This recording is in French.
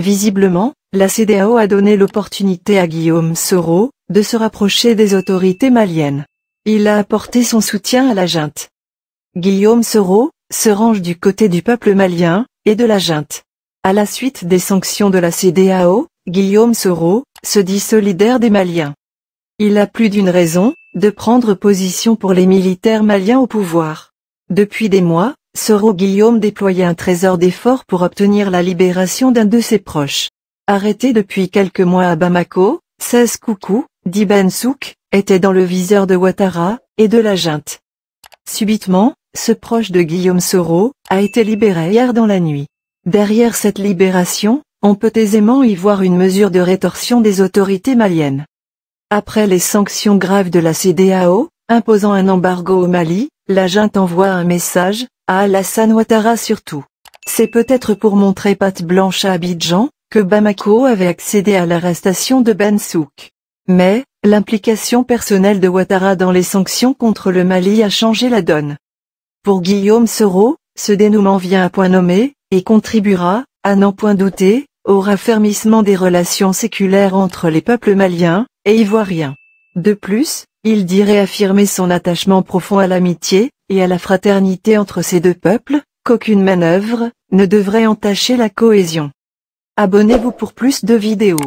Visiblement, la CDAO a donné l'opportunité à Guillaume Soro de se rapprocher des autorités maliennes. Il a apporté son soutien à la junte. Guillaume Soro se range du côté du peuple malien et de la junte. À la suite des sanctions de la CDAO, Guillaume Soro se dit solidaire des Maliens. Il a plus d'une raison de prendre position pour les militaires maliens au pouvoir. Depuis des mois, Soro Guillaume déployait un trésor d'efforts pour obtenir la libération d'un de ses proches. Arrêté depuis quelques mois à Bamako, 16 Coucou, d'Ibn Souk, était dans le viseur de Ouattara, et de la junte. Subitement, ce proche de Guillaume Soro, a été libéré hier dans la nuit. Derrière cette libération, on peut aisément y voir une mesure de rétorsion des autorités maliennes. Après les sanctions graves de la CDAO, imposant un embargo au Mali, la junte envoie un message, Alassane Ouattara surtout. C'est peut-être pour montrer patte blanche à Abidjan, que Bamako avait accédé à l'arrestation de Ben Souk. Mais, l'implication personnelle de Ouattara dans les sanctions contre le Mali a changé la donne. Pour Guillaume Soro, ce dénouement vient à point nommé, et contribuera, à n'en point douter, au raffermissement des relations séculaires entre les peuples maliens et ivoiriens. De plus, il dirait affirmer son attachement profond à l'amitié, et à la fraternité entre ces deux peuples, qu'aucune manœuvre ne devrait entacher la cohésion. Abonnez-vous pour plus de vidéos.